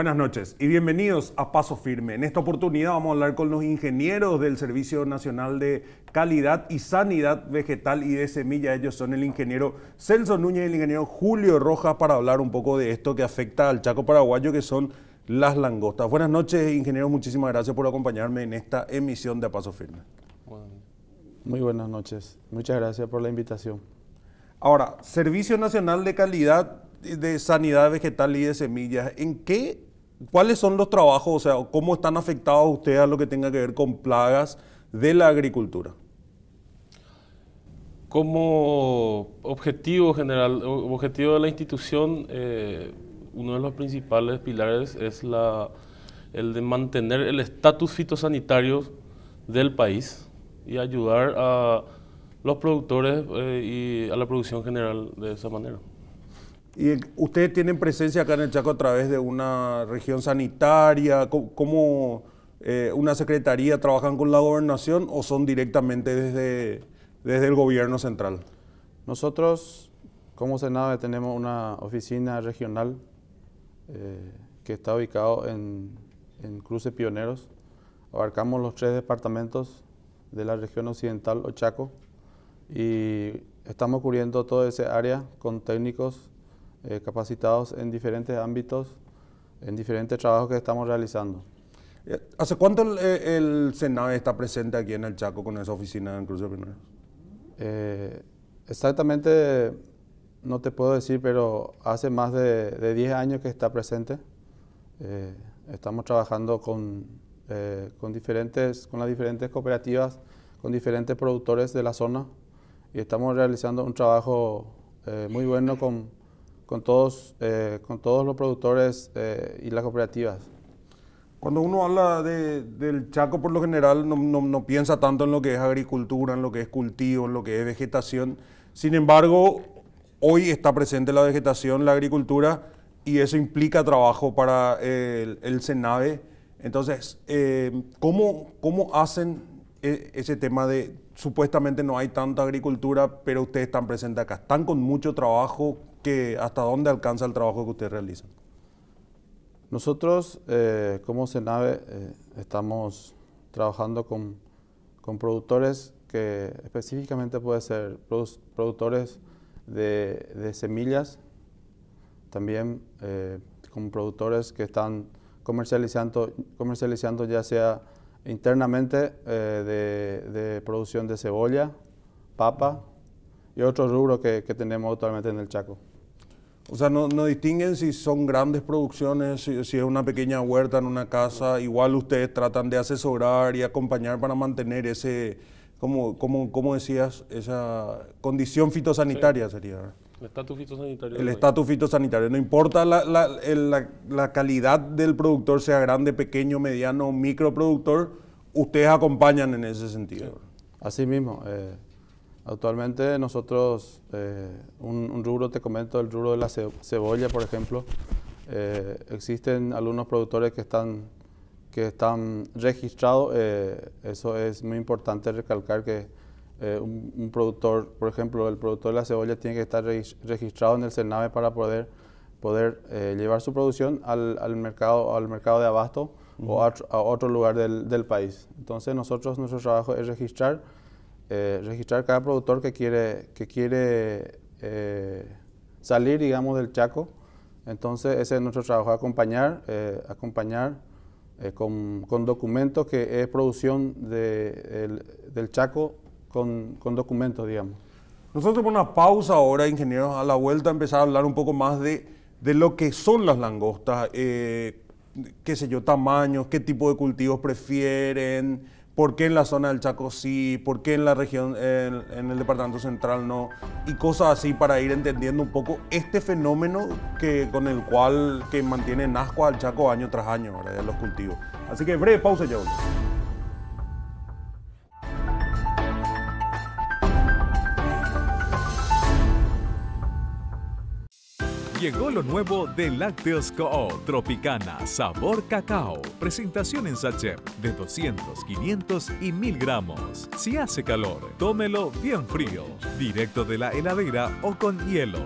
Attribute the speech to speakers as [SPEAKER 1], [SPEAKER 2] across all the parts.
[SPEAKER 1] Buenas noches y bienvenidos a Paso Firme. En esta oportunidad vamos a hablar con los ingenieros del Servicio Nacional de Calidad y Sanidad Vegetal y de Semillas. Ellos son el ingeniero Celso Núñez y el ingeniero Julio Rojas para hablar un poco de esto que afecta al Chaco paraguayo, que son las langostas. Buenas noches, ingenieros. Muchísimas gracias por acompañarme en esta emisión de Paso Firme. Muy buenas noches. Muchas gracias por la invitación. Ahora, Servicio Nacional de Calidad de Sanidad Vegetal y de Semillas, ¿en qué ¿Cuáles son los trabajos, o sea, cómo están afectados ustedes a lo que tenga que ver con plagas de la agricultura? Como
[SPEAKER 2] objetivo general, objetivo de la institución, eh, uno de los principales pilares es el de mantener el estatus fitosanitario del país y ayudar a los productores eh, y a la producción general de esa manera.
[SPEAKER 1] Y ustedes tienen presencia acá en el Chaco a través de una región sanitaria, ¿cómo, eh, una secretaría trabajan
[SPEAKER 3] con la gobernación o son directamente desde, desde el gobierno central? Nosotros, como Senado, tenemos una oficina regional eh, que está ubicado en, en Cruce Pioneros. Abarcamos los tres departamentos de la región occidental o Chaco y estamos cubriendo toda esa área con técnicos eh, capacitados en diferentes ámbitos, en diferentes trabajos que estamos realizando. Eh, ¿Hace cuánto el, eh, el
[SPEAKER 1] está presente aquí en el Chaco con esa oficina en Cruz de Primera?
[SPEAKER 3] exactamente, no te puedo decir, pero hace más de, 10 años que está presente. estamos trabajando con, diferentes, con las diferentes cooperativas, con diferentes productores de la zona y estamos realizando un trabajo muy bueno con con todos, eh, con todos los productores eh, y las cooperativas. Cuando uno habla de, del Chaco, por lo general
[SPEAKER 1] no, no, no, piensa tanto en lo que es agricultura, en lo que es cultivo, en lo que es vegetación. Sin embargo, hoy está presente la vegetación, la agricultura, y eso implica trabajo para eh, el, el, Entonces, ¿cómo, ¿cómo hacen ese tema de supuestamente no hay tanta agricultura, pero ustedes están presentes
[SPEAKER 3] acá? ¿Están con mucho trabajo? hasta dónde alcanza el trabajo que ustedes realizan. Nosotros, eh, como CENAVE, eh, estamos trabajando con, productores que específicamente puede ser productores de, semillas, también eh, con productores que están comercializando, comercializando ya sea internamente de, producción de cebolla, papa y otros rubros que tenemos actualmente en el Chaco. O sea, no, distinguen si son grandes producciones,
[SPEAKER 1] si, es una pequeña huerta en una casa. Igual ustedes tratan de asesorar y acompañar para mantener ese, como, como, como decías, esa condición fitosanitaria sería. El estatus fitosanitario. El estatus fitosanitario. No importa la, calidad del productor, sea grande, pequeño, mediano, microproductor, ustedes
[SPEAKER 3] acompañan en ese sentido. Así mismo. Eh, Actualmente nosotros, eh, un, rubro, te comento, el rubro de la cebolla, por ejemplo, eh, existen algunos productores que están, registrados. Eh, eso es muy importante recalcar que un, productor, por ejemplo, el productor de la cebolla tiene que estar registrado en el CENAVE para poder, poder llevar su producción al, mercado, al mercado de abasto o a, otro lugar del país. Entonces nosotros, nuestro trabajo es registrar eh, registrar cada productor que quiere, que quiere eh, salir, digamos, del Chaco. Entonces, ese es nuestro trabajo, acompañar, eh, acompañar con, con, documentos, que es producción del Chaco con, con documentos, digamos. Nosotros por una
[SPEAKER 1] pausa ahora, ingenieros, a la vuelta empezar a hablar un poco más de, de lo que son las langostas, qué sé yo, tamaños, qué tipo de cultivos prefieren, ¿Por qué en la zona del Chaco sí? ¿Por qué en la región, en, el departamento central no? Y cosas así para ir entendiendo un poco este fenómeno que, con el cual que mantiene nazco al Chaco año tras año, los cultivos. Así que breve pausa ya.
[SPEAKER 4] Llegó lo nuevo de Lácteos Co. Tropicana Sabor Cacao. Presentación en sachet de 200, 500 y 1000 gramos. Si hace calor, tómelo bien frío, directo de la heladera o con hielo.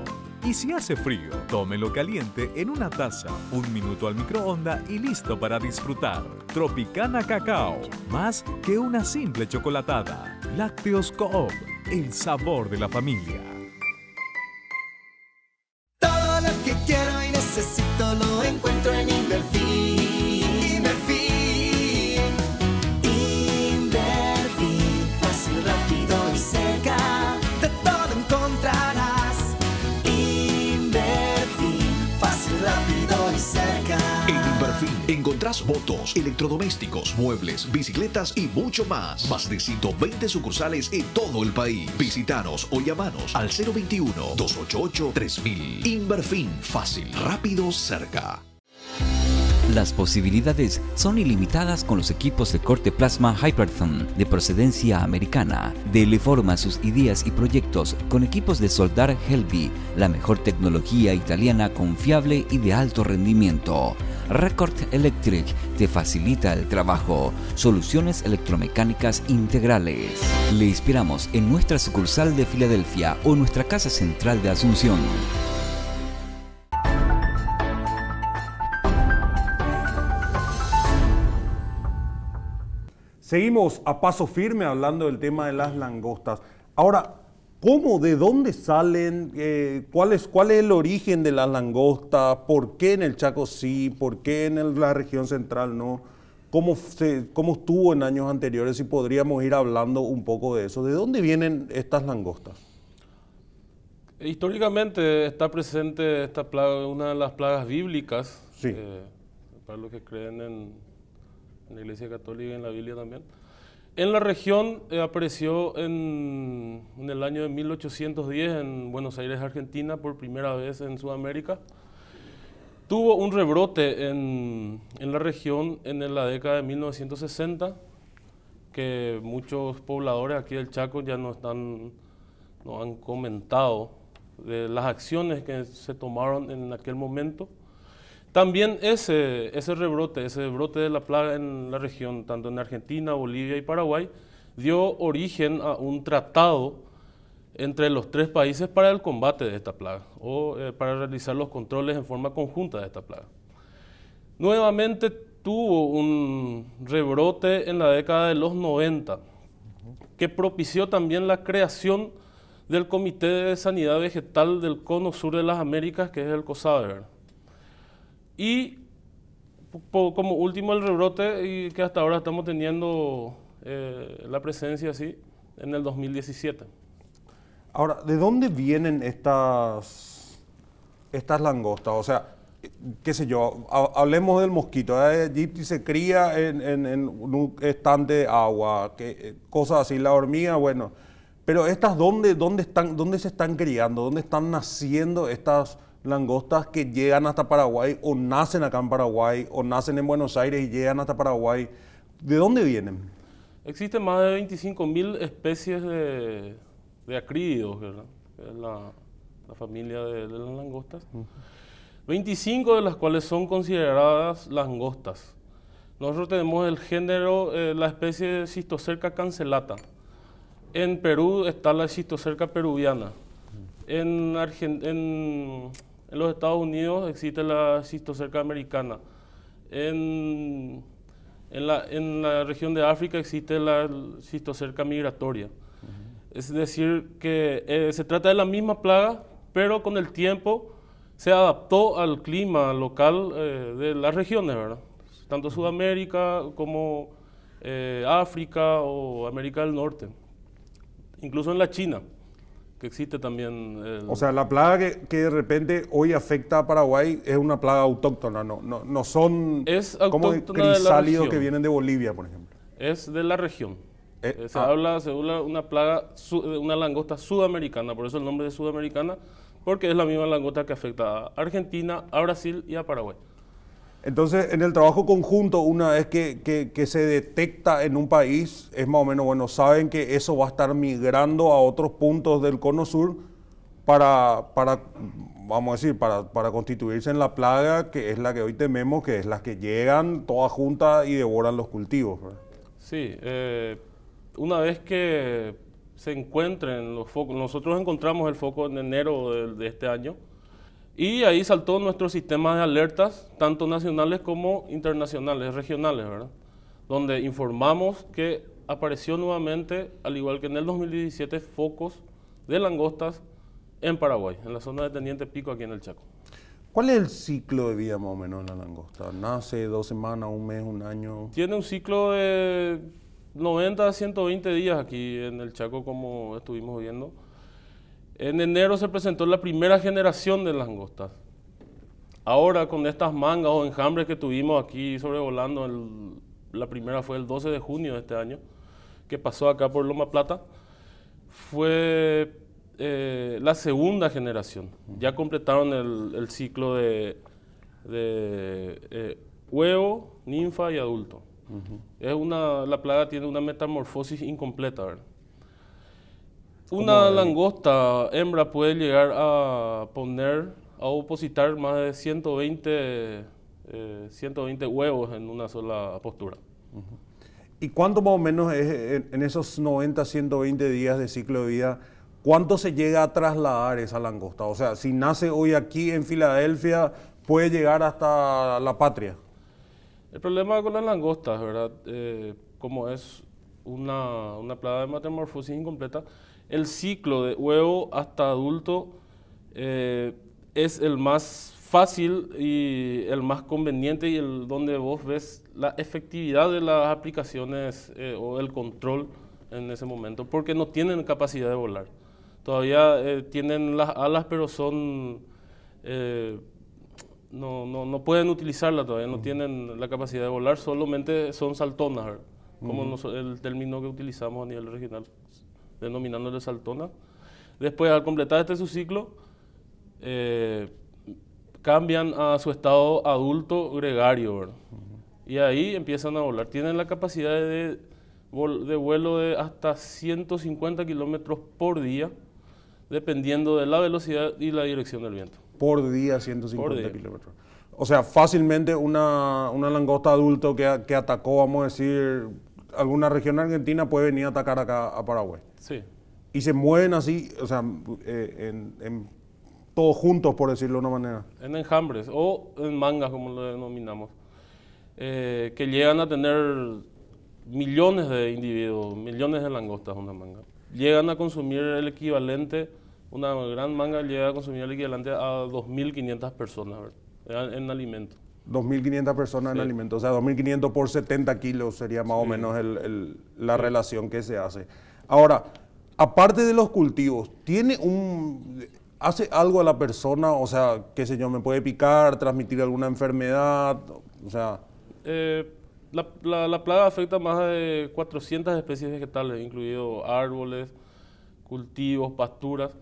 [SPEAKER 4] Y si hace frío, tómelo caliente en una taza, un minuto al microonda y listo para disfrutar. Tropicana Cacao, más que una simple chocolatada. Lácteos Coop, el sabor de la familia. votos, electrodomésticos, muebles, bicicletas y mucho más. Más de 120 sucursales en todo el país. Visítanos o llamanos al 021 288 3000. Inverfin, fácil, rápido, cerca.
[SPEAKER 5] Las posibilidades son ilimitadas con los equipos de corte plasma Hyperthon de procedencia americana. Dele forma sus ideas y proyectos con equipos de soldar Helby, la mejor tecnología italiana confiable y de alto rendimiento. Record Electric te facilita el trabajo. Soluciones electromecánicas integrales. Le inspiramos en nuestra sucursal de Filadelfia o nuestra casa central de Asunción. Seguimos
[SPEAKER 1] a paso firme hablando del tema de las langostas. Ahora, ¿cómo? ¿De dónde salen? Eh, ¿cuál, es, ¿Cuál es el origen de las langostas? ¿Por qué en el Chaco sí? ¿Por qué en la región central no? ¿Cómo, se, ¿Cómo estuvo en años anteriores? Y podríamos ir hablando un poco de eso. ¿De dónde vienen estas langostas?
[SPEAKER 2] Históricamente está presente esta una de las plagas bíblicas. Eh, para los que creen en en la Iglesia Católica y en la Biblia también. En la región eh, apareció en, en, el año de 1810 en Buenos Aires, Argentina, por primera vez en Sudamérica. Tuvo un rebrote en, en la región en la década de 1960, que muchos pobladores aquí del Chaco ya no están, no han comentado de las acciones que se tomaron en aquel momento también ese, ese rebrote, ese brote de la plaga en la región, tanto en Argentina, Bolivia y Paraguay, dio origen a un tratado entre los tres países para el combate de esta plaga o eh, para realizar los controles en forma conjunta de esta plaga. Nuevamente tuvo un rebrote en la década de los 90 que propició también la creación del Comité de Sanidad Vegetal del Cono Sur de las Américas, que es el COSADER, y como último el rebrote y que hasta ahora estamos teniendo eh, la presencia así en el 2017.
[SPEAKER 1] Ahora, ¿de dónde vienen estas, estas langostas? O sea, qué sé yo, hablemos del mosquito. ¿eh? se cría en, un estante de agua, que, eh, cosas así, la hormiga, bueno. Pero estas, ¿dónde, dónde, están, ¿dónde se están criando? ¿Dónde están naciendo estas langostas que llegan hasta Paraguay o nacen acá en Paraguay o nacen en Buenos Aires y llegan hasta Paraguay. ¿De dónde vienen?
[SPEAKER 2] Existen más de 25.000 especies de, de acrídeos, ¿verdad? Es la, familia de, las langostas. 25 de las cuales son consideradas langostas. Nosotros tenemos el género, eh, la especie de Cistocerca cancelata. En Perú está la Cistocerca peruviana. En, en en los Estados Unidos existe la cistocerca americana. En, en, la, en la región de África existe la cistocerca migratoria. Es decir, que eh, se trata de la misma plaga, pero con el tiempo se adaptó al clima local eh, de las regiones, ¿verdad? Tanto Sudamérica como eh, África o América del Norte, incluso en la China existe también. O sea,
[SPEAKER 1] la plaga que, de repente hoy afecta a Paraguay es una plaga autóctona, no, no, no son es como salido que vienen de Bolivia, por ejemplo.
[SPEAKER 2] Es de la región. Eh, eh, ah. se, habla, se una plaga, una langosta sudamericana, por eso el nombre de sudamericana, porque es la misma langosta que afecta a Argentina, a Brasil y a Paraguay.
[SPEAKER 1] Entonces, en el trabajo conjunto, una vez que, se detecta en un país, es más o menos, bueno, saben que eso va a estar migrando a otros puntos del cono sur para, vamos a decir, para, constituirse en la plaga que es la que hoy tememos, que es la que llegan todas juntas y devoran los cultivos. Pues.
[SPEAKER 2] Sí, eh, una vez que se encuentren los focos, nosotros encontramos el foco en enero de este año, y ahí saltó nuestro sistema de alertas, tanto nacionales como internacionales, regionales, ¿verdad? Donde informamos que apareció nuevamente, al igual que en el 2017, focos de langostas en Paraguay, en la zona de Teniente Pico, aquí en el Chaco.
[SPEAKER 1] ¿Cuál es el ciclo de vida más o menos de la langosta? ¿Nace dos semanas, un mes, un año?
[SPEAKER 2] Tiene un ciclo de 90 a 120 días aquí en el Chaco, como estuvimos viendo. En enero se presentó la primera generación de langostas. Ahora con estas mangas o enjambres que tuvimos aquí sobrevolando, la primera fue el 12 de junio de este año, que pasó acá por Loma Plata, fue eh, la segunda generación. Ya completaron el, ciclo de, eh, huevo, ninfa y adulto. es la plaga tiene una metamorfosis incompleta, una langosta hembra puede llegar a poner, a opositar más de 120, 120 eh, huevos en una sola postura.
[SPEAKER 1] ¿Y cuánto más o menos es eh, en esos 90, 120 días de ciclo de vida? ¿Cuánto se llega a trasladar esa langosta? O sea, si nace hoy aquí en Filadelfia, puede llegar hasta la patria.
[SPEAKER 2] El problema con las langostas, ¿verdad? Eh, como es una, una plaga de metamorfosis incompleta, el ciclo de huevo hasta adulto eh, es el más fácil y el más conveniente y el donde vos ves la efectividad de las aplicaciones eh, o el control en ese momento, porque no tienen capacidad de volar. Todavía eh, tienen las alas, pero son... No, pueden utilizarla todavía, no mm. tienen la capacidad de volar, solamente son saltonas, como mm. el término que utilizamos a nivel regional denominándole Saltona. Después, al completar este su ciclo, eh, cambian a su estado adulto gregario, Y ahí empiezan a volar. Tienen la capacidad de, de vuelo de hasta 150 kilómetros por día, dependiendo de la velocidad y la dirección del viento.
[SPEAKER 1] Por día, 150 kilómetros. O sea, fácilmente una, langosta adulto que atacó, vamos a decir, alguna región argentina puede venir a atacar acá a Paraguay. Sí. Y se mueven así, o sea, eh, en, todos juntos, por decirlo de una manera.
[SPEAKER 2] En enjambres o en mangas, como lo denominamos, eh, que llegan a tener millones de individuos, millones de langostas una manga. Llegan a consumir el equivalente, una gran manga llega a consumir el equivalente a 2.500 personas en, en alimento.
[SPEAKER 1] 2.500 personas en alimentos, o sea, 2.500 por 70 kilos sería más o menos el, la relación que se hace. Ahora, aparte de los cultivos, ¿tiene un... hace algo a la persona? O sea, qué sé ¿me puede picar, transmitir alguna enfermedad? O sea...
[SPEAKER 2] Eh, la, plaga afecta más de 400 especies vegetales, incluidos árboles, cultivos, pasturas,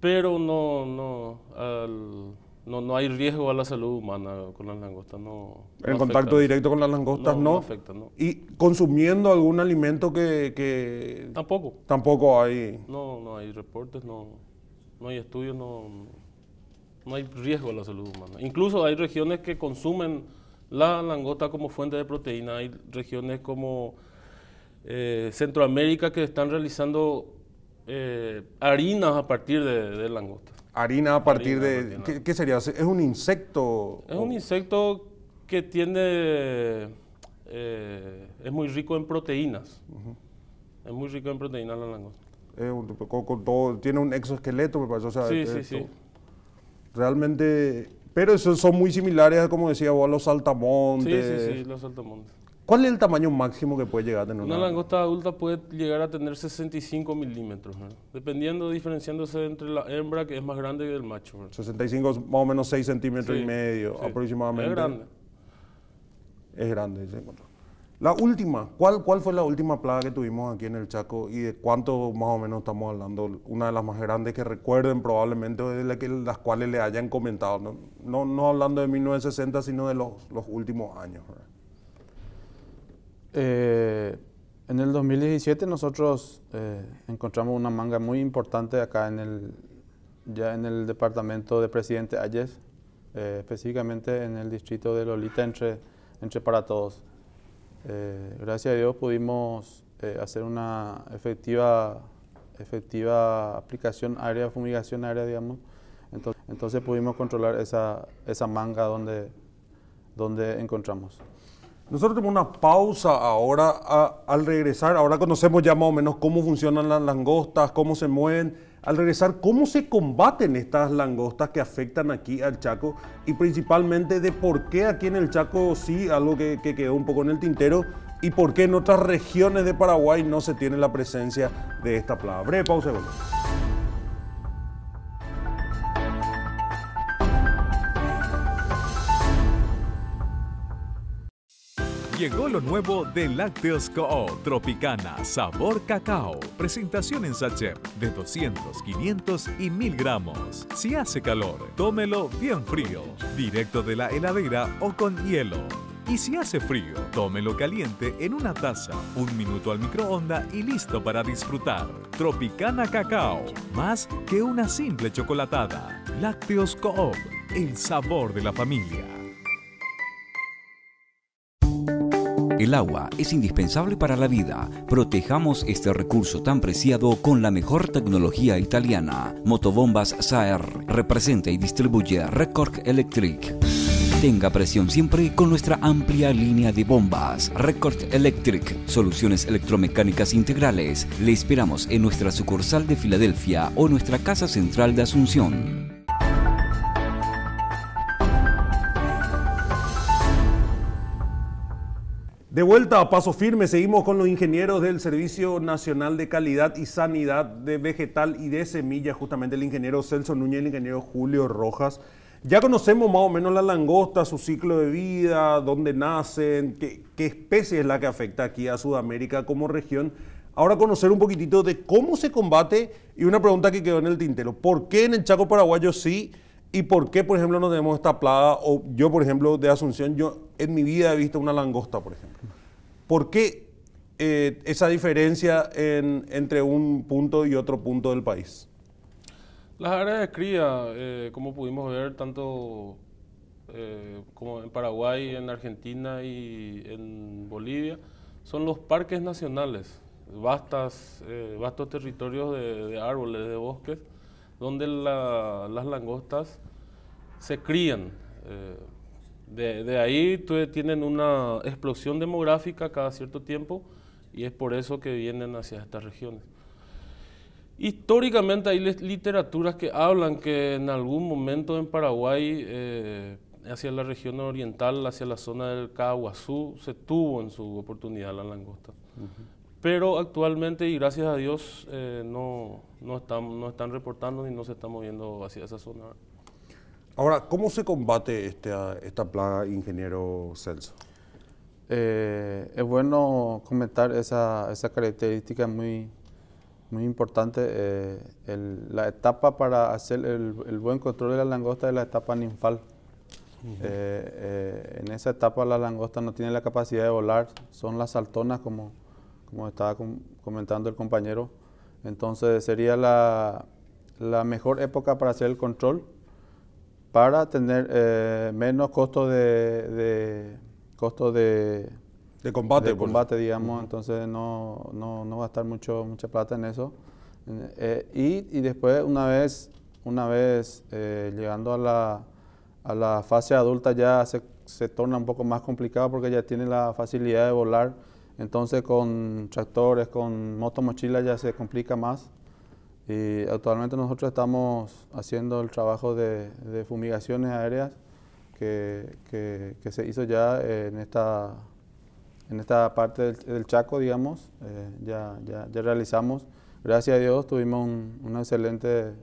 [SPEAKER 2] pero no, no, al, no, no hay riesgo a la salud humana con las langostas.
[SPEAKER 1] No, en contacto directo con las langostas no. No, afecta, no. ¿Y consumiendo algún alimento que, Tampoco. Tampoco hay...
[SPEAKER 2] No, no hay reportes, no, no hay estudios, no, no hay riesgo a la salud humana. Incluso hay regiones que consumen la langosta como fuente de proteína. Hay regiones como eh, Centroamérica que están realizando eh, harinas a partir de, de langosta.
[SPEAKER 1] Harina a partir de... ¿qué, sería? ¿Es un insecto?
[SPEAKER 2] Es un insecto que tiene... Eh, es muy rico en proteínas. Es muy rico en proteínas la langosta.
[SPEAKER 1] todo, tiene un exoesqueleto, me parece. sí, sí, sí. Realmente... Pero son muy similares, como decía vos, a los saltamontes. Sí, sí, sí, los saltamontes. ¿Cuál es el tamaño máximo que puede llegar a tener una, una
[SPEAKER 2] langosta adulta? puede llegar a tener 65 milímetros, dependiendo, diferenciándose entre la hembra que es más grande y el macho.
[SPEAKER 1] 65 más o menos 6 centímetros y medio aproximadamente. Es grande. Es grande, se La última, ¿cuál, ¿cuál fue la última plaga que tuvimos aquí en el Chaco y de cuánto más o menos estamos hablando? Una de las más grandes que recuerden probablemente de que, las cuales le hayan comentado, ¿no? No, hablando de 1960, sino de los, los últimos años. ¿verdad?
[SPEAKER 3] Eh, en el 2017 nosotros eh, encontramos una manga muy importante acá en el, ya en el departamento de Presidente Ayes, eh, específicamente en el distrito de Lolita entre, entre para todos. gracias a Dios pudimos hacer una efectiva, efectiva aplicación área, fumigación área, digamos. Entonces, pudimos controlar esa, esa manga donde, donde encontramos. Nosotros tenemos una pausa ahora al regresar. Ahora
[SPEAKER 1] conocemos ya más o menos cómo funcionan las langostas, cómo se mueven. Al regresar, ¿cómo se combaten estas langostas que afectan aquí al Chaco? Y principalmente de por qué aquí en el Chaco sí, algo que, que quedó un poco en el tintero, y por qué en otras regiones de Paraguay no se tiene la presencia de esta plaga. Breve pausa y volvemos.
[SPEAKER 4] Llegó lo nuevo de Lácteos Co. Tropicana Sabor Cacao. Presentación en sachet de 200, 500 y 1000 gramos. Si hace calor, tómelo bien frío, directo de la heladera o con hielo. Y si hace frío, tómelo caliente en una taza, un minuto al microonda y listo para disfrutar. Tropicana Cacao, más que una simple chocolatada. Lácteos Coop, el sabor de la familia.
[SPEAKER 5] El agua es indispensable para la vida. Protejamos este recurso tan preciado con la mejor tecnología italiana. Motobombas SAER representa y distribuye Record Electric. Tenga presión siempre con nuestra amplia línea de bombas. Record Electric, soluciones electromecánicas integrales. Le esperamos en nuestra sucursal de Filadelfia o nuestra casa central de Asunción.
[SPEAKER 1] De vuelta a paso firme, seguimos con los ingenieros del Servicio Nacional de Calidad y Sanidad de Vegetal y de Semillas, justamente el ingeniero Celso Núñez y el ingeniero Julio Rojas. Ya conocemos más o menos la langosta, su ciclo de vida, dónde nacen, qué, qué especie es la que afecta aquí a Sudamérica como región. Ahora conocer un poquitito de cómo se combate y una pregunta que quedó en el tintero. ¿Por qué en el Chaco Paraguayo sí? ¿Y por qué, por ejemplo, no tenemos esta plaga? O yo, por ejemplo, de Asunción, yo en mi vida he visto una langosta, por ejemplo. ¿Por qué eh, esa diferencia entre un punto y otro punto del país?
[SPEAKER 2] Las áreas de cría, eh, como pudimos ver, tanto eh, como en Paraguay, en Argentina y en Bolivia, son los parques nacionales, vastas, vastos territorios de, de árboles, de bosques, donde las langostas se crían. Eh, de, ahí tienen una explosión demográfica cada cierto tiempo y es por eso que vienen hacia estas regiones. Históricamente hay literaturas que hablan que en algún momento en Paraguay, eh, hacia la región oriental, hacia la zona del Caguazú, se tuvo en su oportunidad la langosta. Pero actualmente, y gracias a Dios, eh, no, no, están, no están reportando ni no se están moviendo hacia esa zona.
[SPEAKER 1] Ahora, ¿cómo se combate este ah, esta plaga, ingeniero Celso?
[SPEAKER 3] Eh, es bueno comentar esa, característica muy, muy importante. Eh, la etapa para hacer el, buen control de la langosta es la etapa ninfal. en esa etapa la langosta no tiene la capacidad de volar, son las saltonas como como estaba comentando el compañero. Entonces sería la, mejor época para hacer el control, para tener eh, menos costo de, costo de, pues. combate. digamos, entonces no, no, no, gastar mucho, mucha plata en eso. Eh, y, después, una vez, una vez eh, llegando a la, a la fase adulta, ya se, se torna un poco más complicado porque ya tiene la facilidad de volar entonces con tractores, con moto mochila ya se complica más. Y actualmente nosotros estamos haciendo el trabajo de, fumigaciones aéreas que, se hizo ya eh, en esta, en esta parte del, Chaco, digamos, eh, ya, ya, realizamos. Gracias a Dios tuvimos un, excelente,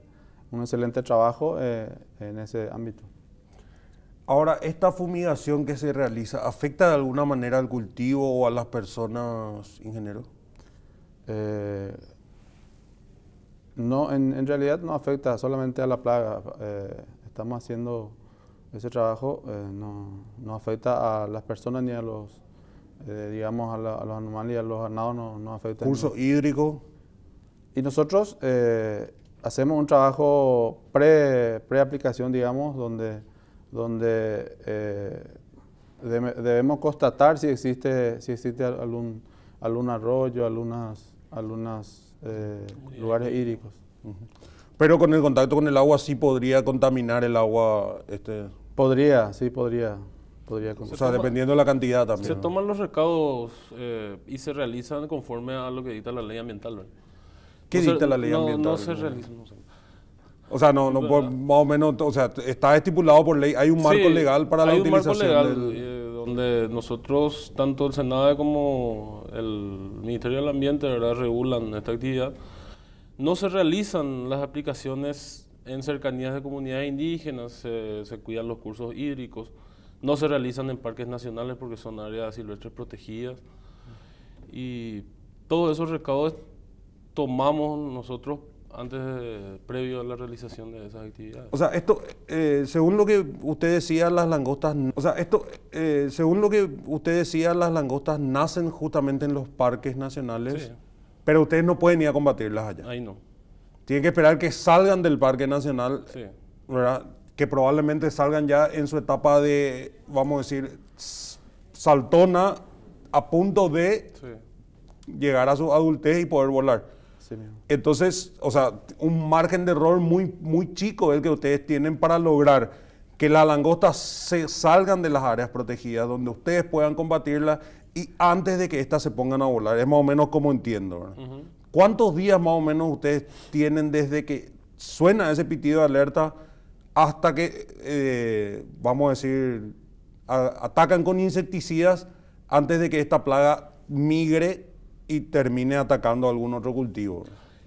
[SPEAKER 3] un excelente trabajo eh, en ese ámbito. Ahora, ¿esta fumigación que se
[SPEAKER 1] realiza afecta de alguna manera al cultivo o a las personas, ingeniero?
[SPEAKER 3] Eh, no, en, realidad no afecta solamente a la plaga. Eh, estamos haciendo ese trabajo, eh, no, afecta a las personas ni a los, digamos, a, los animales y a los ganados, no, afecta. ¿Curso hídrico? Y nosotros hacemos un trabajo pre-aplicación, digamos, donde donde eh, debemos constatar si existe, si existe algún, algún arroyo, algunas algunas, eh, lugares hídricos. Pero con el contacto con el agua
[SPEAKER 1] sí podría contaminar el agua. Este...
[SPEAKER 3] Podría, sí podría. podría contaminar. o sea,
[SPEAKER 1] dependiendo de la cantidad también. Se
[SPEAKER 2] toman los recados eh, y se realizan conforme a lo que dicta la ley ambiental. ¿Qué dicta la ley ambiental? No se realiza,
[SPEAKER 1] o sea, no, no por, pues, más o menos, o sea, está estipulado por ley, hay un marco legal para la utilización. del... Eh,
[SPEAKER 2] donde nosotros, tanto el Senado como el Ministerio del Ambiente, de ¿verdad? regulan esta actividad. No se realizan las aplicaciones en cercanías de comunidades indígenas, se, cuidan los cursos hídricos, no se realizan en parques nacionales porque son áreas silvestres protegidas. Y todos esos recaudos tomamos nosotros antes previo a la realización de
[SPEAKER 1] esas actividades. O sea, esto, eh, según lo que usted decía, las langostas, o sea, esto, eh, según lo que usted decía, las langostas nacen justamente en los parques nacionales, pero ustedes no pueden ir a combatirlas allá. Ahí no. Tienen que esperar que salgan del parque nacional, ¿verdad? Que probablemente salgan ya en su etapa de, vamos a decir, saltona a punto de llegar a su adultez y poder volar. Entonces, o sea, un margen de error muy, muy chico el que ustedes tienen para lograr que las langostas se salgan de las áreas protegidas, donde ustedes puedan combatirlas y antes de que éstas se pongan a volar. Es más o menos como entiendo. ¿Cuántos días más o menos ustedes tienen desde que suena ese pitido de alerta hasta que, eh, vamos a decir, atacan con insecticidas antes de que esta plaga migre y termine atacando algún otro cultivo.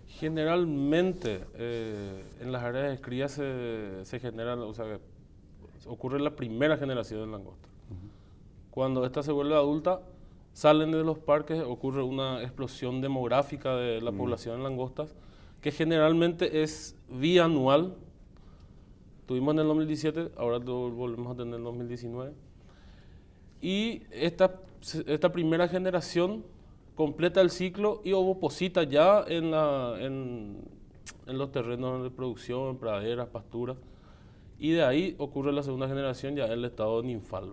[SPEAKER 2] Generalmente eh, en las áreas de cría se, se genera, o sea, ocurre la primera generación de langosta. Cuando esta se vuelve adulta, salen de los parques, ocurre una explosión demográfica de la población de langostas, que generalmente es bianual. Tuvimos en el 2017, ahora volvemos a tener en el 2019. Y esta, esta primera generación completa el ciclo y ovoposita ya en, los terrenos de producción, praderas, pasturas. Y de ahí ocurre la segunda generación ya en el estado ninfal,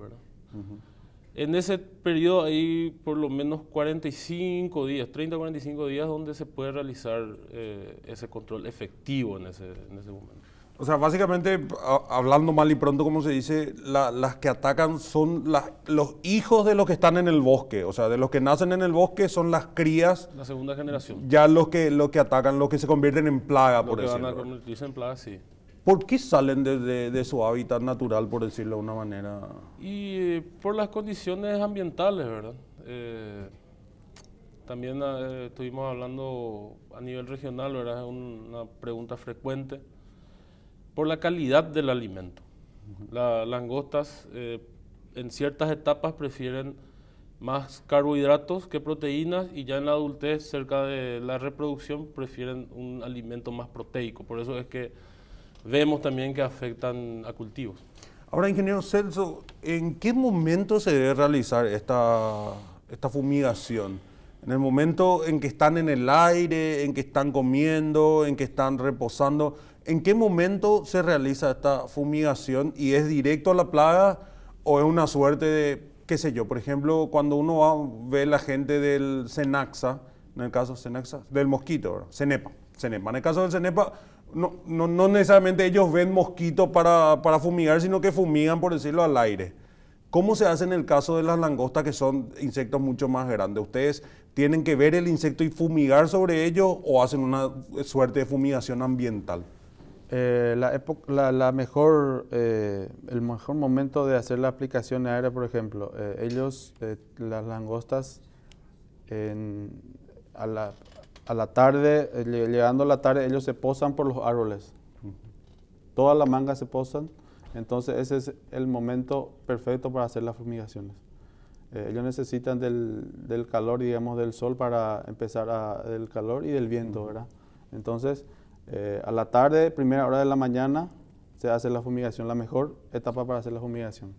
[SPEAKER 2] En ese periodo hay por lo menos 45 días, 30 45 días donde se puede realizar eh, ese control efectivo en ese momento.
[SPEAKER 1] O sea, básicamente, hablando mal y pronto, como se dice, las que atacan son los hijos de los que están en el bosque. O sea, de los que nacen en el bosque son las crías. La
[SPEAKER 2] segunda generación.
[SPEAKER 1] Ya los que, los que atacan, los que se convierten en plaga, los por que Porque van a
[SPEAKER 2] convertirse en plaga, sí.
[SPEAKER 1] ¿Por qué salen de, su hábitat natural, por decirlo de una manera?
[SPEAKER 2] Y eh, por las condiciones ambientales, ¿verdad? Eh, también eh, estuvimos hablando a nivel regional, ¿verdad? Es una pregunta frecuente por la calidad del alimento. Las langostas eh, en ciertas etapas prefieren más carbohidratos que proteínas y ya en la adultez, cerca de la reproducción, prefieren un alimento más proteico. Por eso es que vemos también que afectan a cultivos.
[SPEAKER 1] Ahora, ingeniero Celso, ¿en qué momento se debe realizar esta, esta fumigación? En el momento en que están en el aire, en que están comiendo, en que están reposando. ¿En qué momento se realiza esta fumigación y es directo a la plaga o es una suerte de, qué sé yo, por ejemplo, cuando uno ve la gente del Cenaxa, en el caso Cenaxa, del mosquito, Cenepa, Cenepa. En el caso del Cenepa, no, no, necesariamente ellos ven mosquitos para, para, fumigar, sino que fumigan, por decirlo, al aire. ¿Cómo se hace en el caso de las langostas, que son insectos mucho más grandes? ¿Ustedes tienen que ver el insecto y fumigar sobre ellos o hacen una suerte de fumigación ambiental?
[SPEAKER 3] Eh, la, la, mejor, eh, el mejor momento de hacer la aplicación aérea, por ejemplo, eh, ellos, las langostas, a, la, a, la, tarde, llegando a la tarde, ellos se posan por los árboles. Todas las Toda la manga se posan. Entonces ese es el momento perfecto para hacer las fumigaciones. ellos necesitan del, del, calor, digamos, del sol para empezar a, del calor y del viento, ¿verdad? Entonces, eh, a la tarde, primera hora de la mañana, se hace la fumigación, la mejor etapa para hacer la fumigación.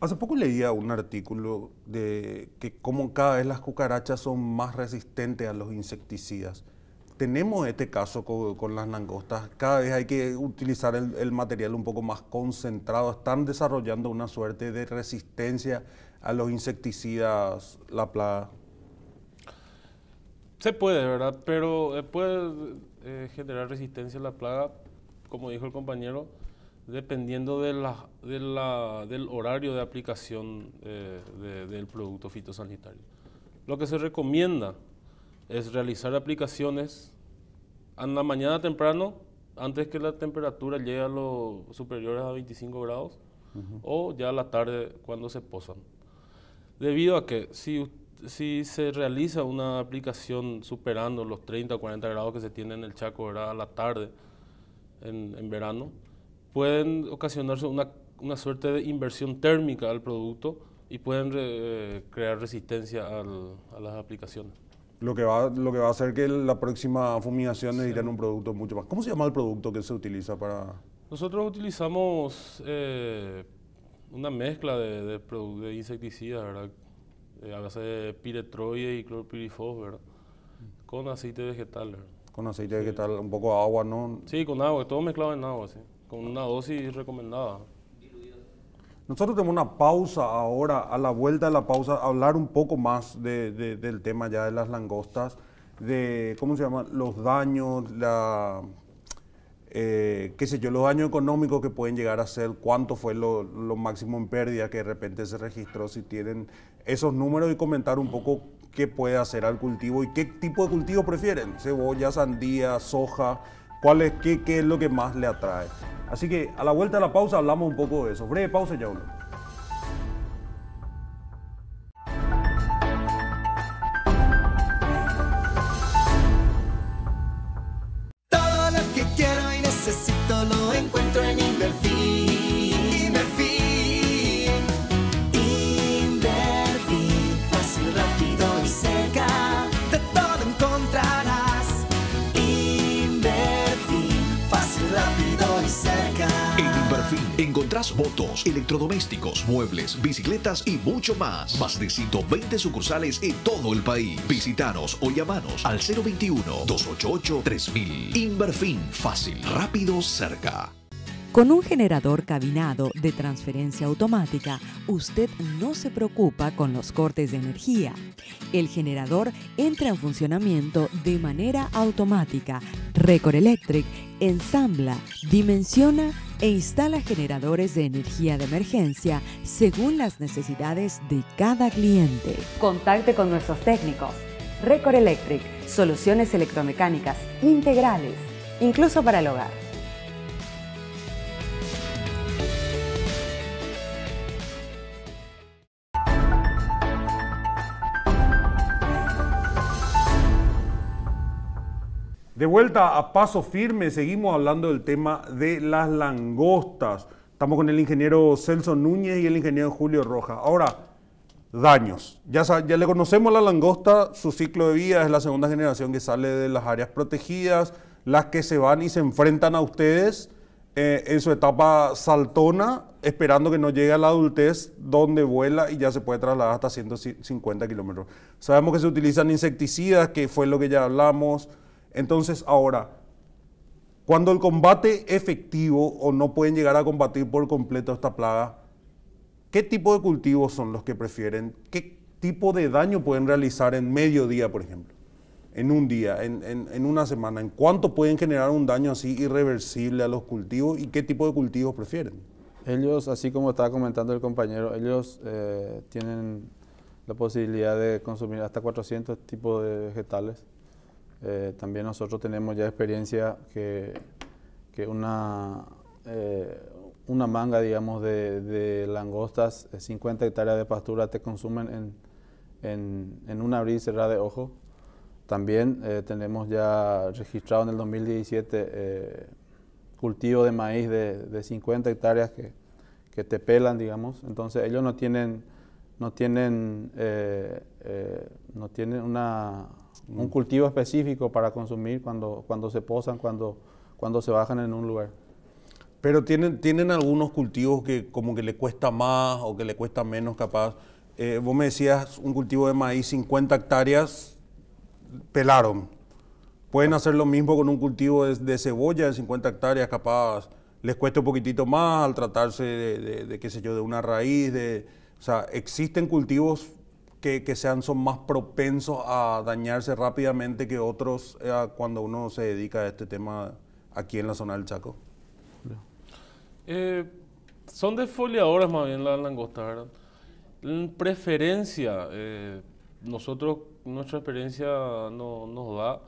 [SPEAKER 3] Hace poco leía un artículo de que como cada vez las cucarachas son más resistentes
[SPEAKER 1] a los insecticidas. Tenemos este caso con, las langostas. Cada vez hay que utilizar el, el, material un poco más concentrado. Están desarrollando una suerte de resistencia a los insecticidas, la plaga.
[SPEAKER 2] Se puede, ¿verdad? Pero eh, después eh, generar resistencia a la plaga, como dijo el compañero, dependiendo de la, del horario de aplicación eh, del producto fitosanitario. Lo que se recomienda es realizar aplicaciones en la mañana temprano, antes que la temperatura llegue a los superiores a 25 grados, o ya a la tarde cuando se posan. Debido a que si si se realiza una aplicación superando los 30 o 40 grados que se tiene en el Chaco ¿verdad? a la tarde, en, en verano, pueden ocasionarse una, una, suerte de inversión térmica al producto y pueden crear resistencia al, a las aplicaciones.
[SPEAKER 1] Lo que, va, lo que va a hacer que la próxima fumigación sí. un producto mucho más. ¿Cómo se llama el producto que se utiliza para...?
[SPEAKER 2] Nosotros utilizamos eh, una mezcla de, de, de insecticidas, ¿verdad? eh, a piretroide y clorpirifos, ¿verdad? Mm. Con aceite vegetal, ¿verdad?
[SPEAKER 1] Con aceite vegetal, un poco de agua, ¿no? Sí,
[SPEAKER 2] con agua, todo mezclado en agua, sí. Con una dosis recomendada.
[SPEAKER 1] Nosotros tenemos una pausa ahora, a la vuelta de la pausa, hablar un poco más del tema ya de las langostas, de, ¿cómo se llama?, los daños, la eh, qué sé yo, los daños económicos que pueden llegar a ser, cuánto fue lo, máximo en pérdida que de repente se registró, si tienen esos números y comentar un poco qué puede hacer al cultivo y qué tipo de cultivo prefieren, cebolla, sandía, soja, cuál qué, qué es lo que más le atrae. Así que a la vuelta de la pausa hablamos un poco de eso. Breve pausa ya uno
[SPEAKER 4] votos, electrodomésticos, muebles, bicicletas y mucho más. Más de 120 sucursales en todo el país. Visítanos o llamanos al 021-288-3000. Inverfin, fácil, rápido, cerca.
[SPEAKER 5] Con un generador cabinado de transferencia automática, usted no se preocupa con los cortes de energía. El generador entra en funcionamiento de manera automática. Record Electric ensambla, dimensiona e instala generadores de energía de emergencia según las necesidades de cada cliente. Contacte con nuestros técnicos. Record Electric, soluciones electromecánicas integrales, incluso para el hogar.
[SPEAKER 1] De vuelta a paso firme, seguimos hablando del tema de las langostas. Estamos con el ingeniero Celso Núñez y el ingeniero Julio Rojas. Ahora, daños. Ya, ya le conocemos la langosta, su ciclo de vida es la segunda generación que sale de las áreas protegidas, las que se van y se enfrentan a ustedes eh, en su etapa saltona, esperando que no llegue a la adultez, donde vuela y ya se puede trasladar hasta 150 kilómetros. Sabemos que se utilizan insecticidas, que fue lo que ya hablamos entonces, ahora, cuando el combate efectivo o no pueden llegar a combatir por completo esta plaga, ¿qué tipo de cultivos son los que prefieren? ¿Qué tipo de daño pueden realizar en medio día, por ejemplo? En un día, en, una semana, ¿en cuánto pueden generar un daño así irreversible a los cultivos y qué tipo de cultivos prefieren?
[SPEAKER 3] Ellos, así como estaba comentando el compañero, ellos eh, tienen la posibilidad de consumir hasta 400 tipos de vegetales eh, también nosotros tenemos ya experiencia que, una, eh, una manga, digamos, de, langostas, 50 eh, hectáreas de pastura te consumen en, en, en un abrir y de ojo. También tenemos ya registrado en el 2017 cultivo de maíz de, 50 hectáreas que, que, te pelan, digamos. Entonces ellos no tienen, no tienen, no tienen una un mm. cultivo específico para consumir cuando, cuando se posan, cuando, cuando se bajan en un lugar. Pero tienen, tienen algunos cultivos que como que le cuesta más o que le cuesta menos
[SPEAKER 1] capaz. Eh, vos me decías un cultivo de maíz 50 hectáreas, pelaron. Pueden hacer lo mismo con un cultivo de, cebolla de 50 hectáreas capaz. Les cuesta un poquitito más al tratarse de, de qué sé yo, de una raíz, de, o sea, existen cultivos que, que, sean, son más propensos a dañarse rápidamente que otros eh, cuando uno se dedica a este tema aquí en la zona del Chaco?
[SPEAKER 2] Eh, son desfoliadoras más bien las langostas, En preferencia, eh, nosotros, nuestra experiencia nos da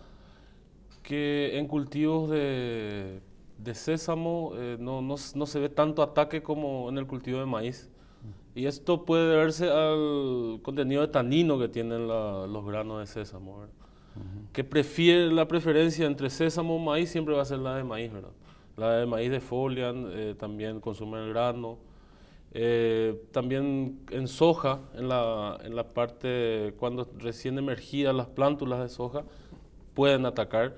[SPEAKER 2] que en cultivos de, de sésamo eh, no, no, se ve tanto ataque como en el cultivo de maíz. Y esto puede deberse al contenido de tanino que tienen los granos de sésamo. Que prefiere, la preferencia entre sésamo o maíz siempre va a ser la de maíz. ¿verdad? La de maíz de eh, también consume el grano. Eh, también en soja, en la, parte cuando recién emergidas las plántulas de soja, pueden atacar.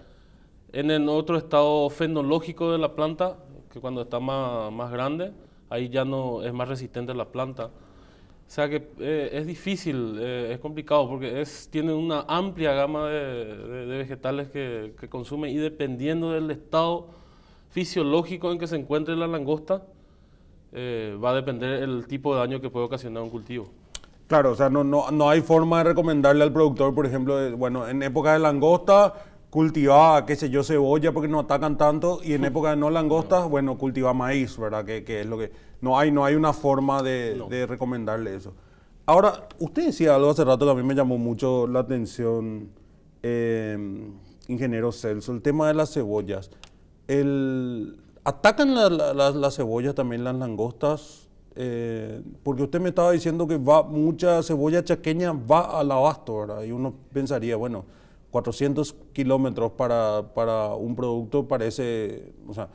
[SPEAKER 2] En el otro estado fenológico de la planta, que cuando está más grande, ahí ya no es más resistente a la planta. O sea que eh, es difícil, eh, es complicado, porque es, tienen una amplia gama de, vegetales que, consume y dependiendo del estado fisiológico en que se encuentre la langosta, eh, va a depender el tipo de daño que puede ocasionar un cultivo.
[SPEAKER 1] Claro, o sea, no, no, hay forma de recomendarle al productor, por ejemplo, bueno, en época de langosta cultivaba, qué sé yo, cebolla porque no atacan tanto y en época de no langostas, bueno, cultiva maíz, ¿verdad? Que, es lo que... No hay, no hay una forma de, recomendarle eso. Ahora, usted decía algo hace rato que a mí me llamó mucho la atención, em, ingeniero Celso, el tema de las cebollas. El, ¿Atacan las cebollas también las langostas? Eh, porque usted me estaba diciendo que va mucha cebolla chaqueña va al abasto, ¿verdad? Y uno pensaría, bueno, 400 kilómetros para, para, un producto parece, o sea,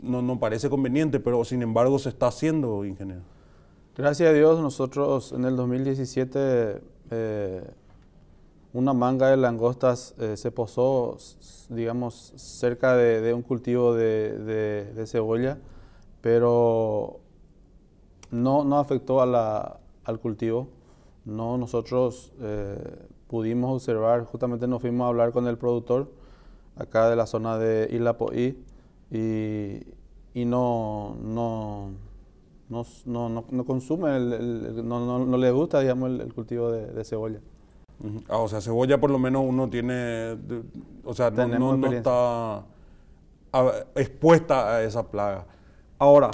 [SPEAKER 1] no, parece conveniente, pero sin embargo se está haciendo, ingeniero.
[SPEAKER 3] Gracias a Dios, nosotros en el 2017 eh, una manga de langostas eh, se posó, digamos, cerca de, un cultivo de, cebolla, pero no, no afectó a la, al cultivo. No, nosotros eh, pudimos observar, justamente nos fuimos a hablar con el productor acá de la zona de Isla Poí y, no, no, no, no, no consume, no, le gusta digamos, el, cultivo de, cebolla. Ah, o sea, cebolla por lo menos uno
[SPEAKER 1] tiene, o sea, no, no está expuesta a esa plaga. Ahora,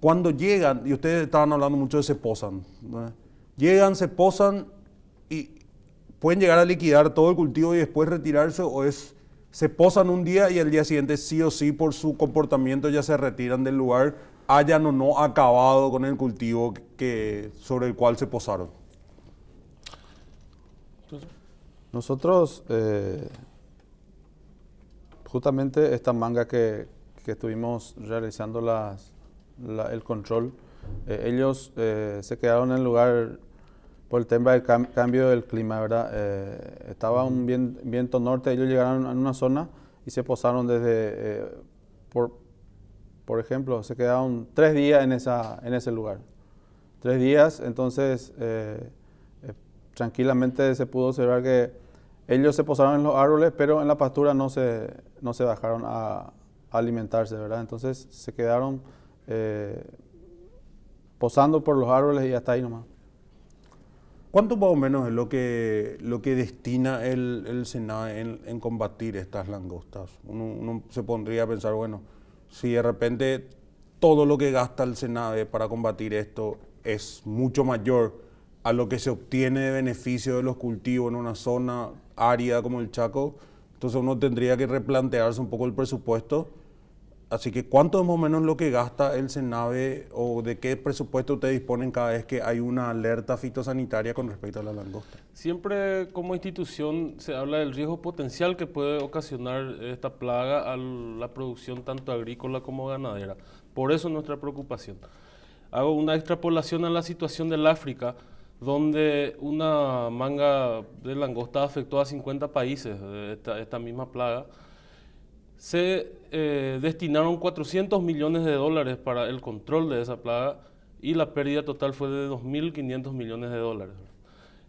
[SPEAKER 1] cuando llegan, y ustedes estaban hablando mucho de se posan, llegan, se posan pueden llegar a liquidar todo el cultivo y después retirarse o es se posan un día y al día siguiente sí o sí por su comportamiento ya se retiran del lugar, hayan o no acabado con el cultivo que,
[SPEAKER 3] sobre el cual se posaron. Nosotros, eh, justamente esta manga que, estuvimos realizando el control, eh, ellos eh, se quedaron en el lugar por el tema del cambio del clima, ¿verdad? Eh, estaba un viento norte, ellos llegaron a una zona y se posaron desde, eh, por, ejemplo, se quedaron tres días en, ese lugar. Tres días, entonces eh, tranquilamente se pudo observar que ellos se posaron en los árboles, pero en la pastura no se, no bajaron a alimentarse, ¿verdad? Entonces se quedaron posando por los árboles y hasta ahí nomás. ¿Cuánto más o menos es lo que, lo que destina el, el
[SPEAKER 1] Senado en, combatir estas langostas? Uno, se pondría a pensar, bueno, si de repente todo lo que gasta el Senado para combatir esto es mucho mayor a lo que se obtiene de beneficio de los cultivos en una zona árida como el Chaco, entonces uno tendría que replantearse un poco el presupuesto Así que, ¿cuánto es más o menos lo que gasta el CENAVE o de qué presupuesto ustedes disponen cada vez que hay una alerta fitosanitaria con respecto a la langosta?
[SPEAKER 2] Siempre como institución se habla del riesgo potencial que puede ocasionar esta plaga a la producción tanto agrícola como ganadera. Por eso nuestra preocupación. Hago una extrapolación a la situación del África, donde una manga de langosta afectó a 50 países eh, esta misma plaga se eh, destinaron 400 millones de dólares para el control de esa plaga y la pérdida total fue de 2.500 millones de dólares.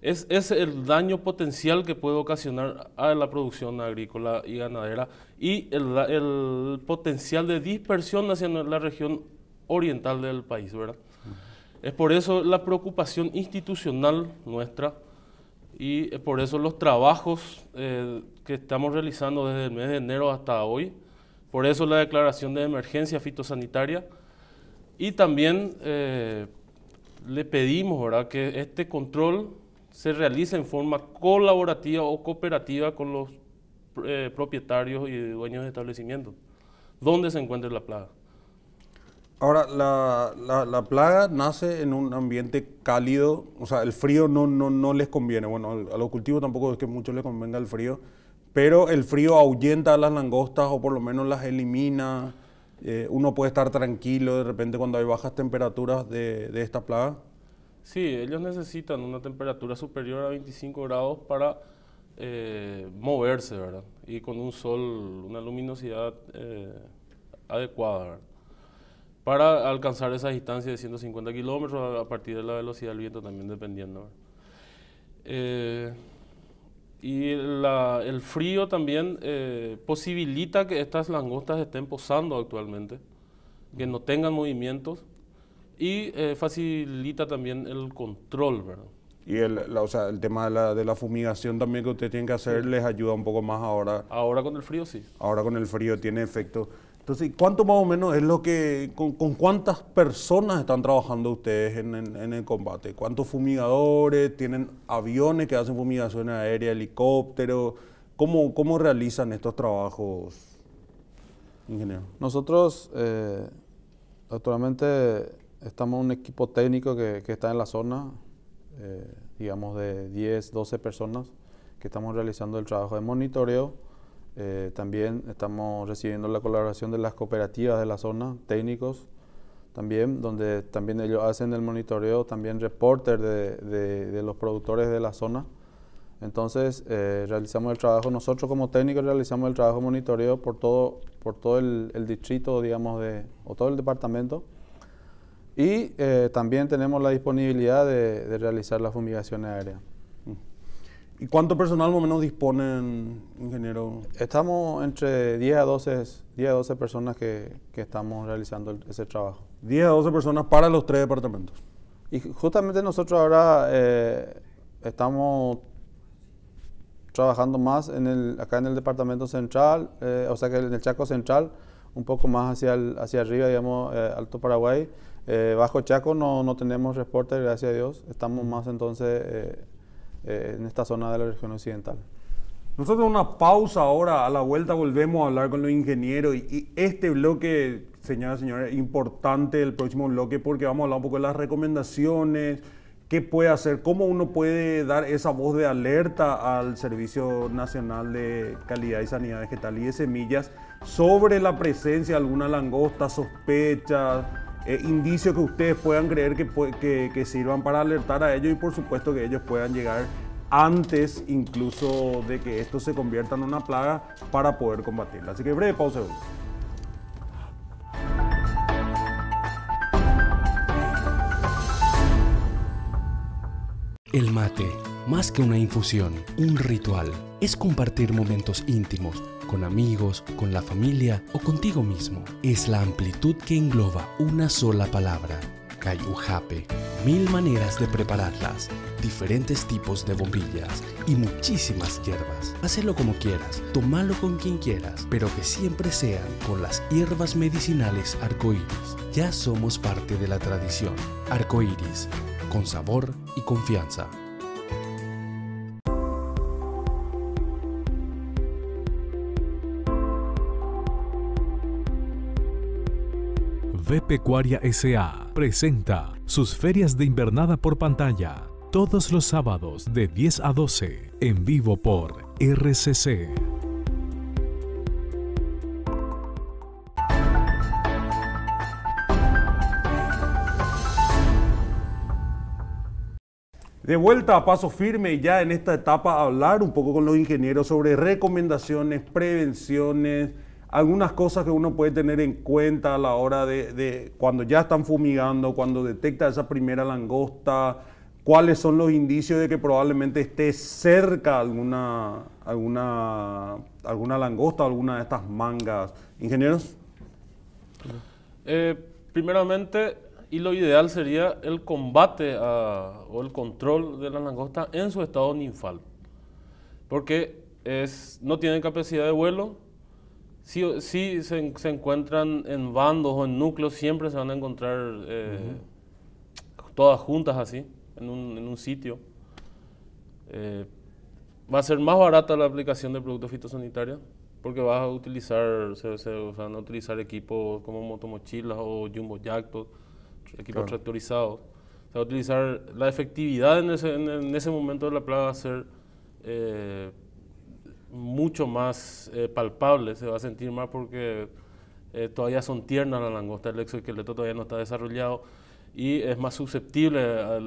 [SPEAKER 2] Es, es, el daño potencial que puede ocasionar a la producción agrícola y ganadera y el, el potencial de dispersión hacia la región oriental del país. ¿verdad? Es por eso la preocupación institucional nuestra y eh, por eso los trabajos eh, que estamos realizando desde el mes de enero hasta hoy, por eso la declaración de emergencia fitosanitaria y también eh, le pedimos que este control se realice en forma colaborativa o cooperativa con los propietarios y dueños de establecimientos, donde se encuentre la plaga.
[SPEAKER 1] Ahora, la, la, plaga nace en un ambiente cálido, o sea, el frío no, no, no les conviene. Bueno, a los cultivos tampoco es que mucho les convenga el frío, pero el frío ahuyenta a las langostas o por lo menos las elimina. Eh, uno puede estar tranquilo de repente cuando hay bajas temperaturas de, de esta plaga. Sí,
[SPEAKER 2] ellos necesitan una temperatura superior a 25 grados para eh, moverse, ¿verdad? Y con un sol, una luminosidad eh, adecuada, ¿verdad? para alcanzar esa distancia de 150 kilómetros a, partir de la velocidad del viento también dependiendo. Eh, y el frío también eh, posibilita que estas langostas estén posando actualmente, que no tengan movimientos y eh, facilita también el
[SPEAKER 1] control, ¿verdad? Y el, o sea, el tema de la, de la, fumigación también que ustedes tienen que hacer les ayuda un poco más ahora. Ahora con el frío sí. Ahora con el frío tiene efecto. Entonces, ¿cuánto más o menos es lo que, con, cuántas personas están trabajando ustedes en, el combate? ¿Cuántos fumigadores? ¿Tienen aviones que hacen fumigación aérea, helicópteros? ¿Cómo, realizan estos trabajos, ingeniero?
[SPEAKER 3] Nosotros eh, actualmente estamos un equipo técnico que, está en la zona, eh, digamos de 10, 12 personas que estamos realizando el trabajo de monitoreo eh, también estamos recibiendo la colaboración de las cooperativas de la zona, técnicos también, donde también ellos hacen el monitoreo, también reporter de, los productores de la zona. Entonces, eh, realizamos el trabajo, nosotros como técnicos realizamos el trabajo de monitoreo por todo, por todo el, distrito, digamos, de, o todo el departamento. Y eh, también tenemos la disponibilidad de, de realizar las fumigaciones aéreas. ¿Y cuánto personal más o menos disponen, ingeniero? Estamos entre 10 a 12, 10 12 personas que, estamos realizando ese trabajo. 10 a 12 personas para los tres departamentos. Y justamente nosotros ahora eh, estamos trabajando más en el, acá en el departamento central, eh, o sea que en el Chaco Central, un poco más hacia, el, hacia arriba, digamos, eh, Alto Paraguay. Bajo Chaco no, no tenemos reporte, gracias a Dios. Estamos más entonces eh, en esta zona de la región occidental. Nosotros
[SPEAKER 1] una pausa ahora, a la vuelta volvemos a hablar con los ingenieros y, este bloque, señoras y señores, importante el próximo bloque porque vamos a hablar un poco de las recomendaciones, qué puede hacer, cómo uno puede dar esa voz de alerta al Servicio Nacional de Calidad y Sanidad Vegetal y de Semillas sobre la presencia de alguna langosta, sospechas, eh, indicios que ustedes puedan creer que, sirvan para alertar a ellos y por supuesto que ellos puedan llegar antes incluso de que esto se convierta en una plaga para poder combatirla. Así que breve pausa.
[SPEAKER 4] El mate, más que una infusión, un ritual, es compartir momentos íntimos con amigos, con la familia o contigo mismo. Es la amplitud que engloba una sola palabra, cayujape. Mil maneras de prepararlas, diferentes tipos de bombillas y muchísimas hierbas. Hazlo como quieras, tomalo con quien quieras, pero que siempre sean con las hierbas medicinales arcoíris. Ya somos parte de la tradición. Arcoíris, con sabor y confianza. Pecuaria S.A. presenta sus ferias de invernada por pantalla todos los sábados de 10 a 12 en vivo por RCC.
[SPEAKER 1] De vuelta a paso firme ya en esta etapa hablar un poco con los ingenieros sobre recomendaciones, prevenciones, algunas cosas que uno puede tener en cuenta a la hora de, cuando ya están fumigando, cuando detecta esa primera langosta, cuáles son los indicios de que probablemente esté cerca alguna, alguna, alguna langosta, alguna de estas mangas. Ingenieros.
[SPEAKER 2] Eh, primeramente, y lo ideal sería el combate ah, o el control de la langosta en su estado ninfal, porque es, no tienen capacidad de vuelo, sí, se, encuentran en bandos o en núcleos, siempre se van a encontrar eh, todas juntas así, en un, sitio. Eh, va a ser más barata la aplicación de productos fitosanitarios porque vas a utilizar, utilizar equipos como motomochilas o jumbo jactos, equipos tractorizados. utilizar la efectividad en ese, momento de la plaga va a ser eh, mucho más eh, palpable, se va a sentir más porque eh, todavía son tiernas las langostas, el exoesqueleto todavía no está desarrollado y es más susceptible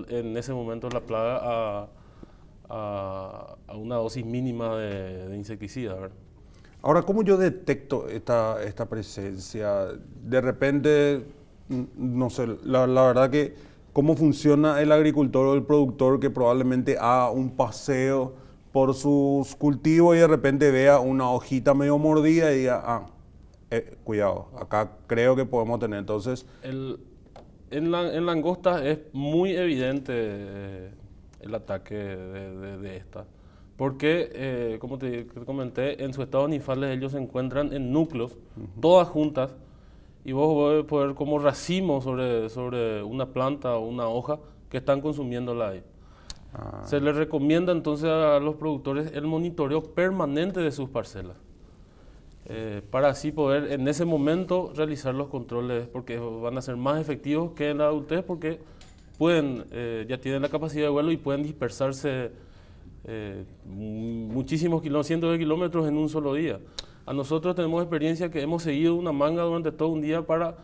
[SPEAKER 2] en ese momento la plaga a, una dosis mínima de, de
[SPEAKER 1] insecticida. Ahora, ¿cómo yo detecto esta, esta presencia? De repente, mm, no sé, la, la verdad que cómo funciona el agricultor o el productor que probablemente haga un paseo por sus cultivos y de repente vea una hojita medio mordida y diga, ah, eh, cuidado, acá creo que podemos tener. Entonces...
[SPEAKER 2] en, la, langosta es muy evidente eh, el ataque de, esta porque, eh, como te comenté, en su estado nifales ellos se encuentran en núcleos, todas juntas, y vos puedes ver poder como racimos sobre, sobre una planta o una hoja que están la ahí. Ah. Se les recomienda entonces a los productores el monitoreo permanente de sus parcelas. Eh, para así poder en ese momento realizar los controles, porque van a ser más efectivos que en la adultez, porque pueden, eh, ya tienen la capacidad de vuelo y pueden dispersarse eh, muchísimos kilómetros, cientos de kilómetros en un solo día. A nosotros tenemos experiencia que hemos seguido una manga durante todo un día para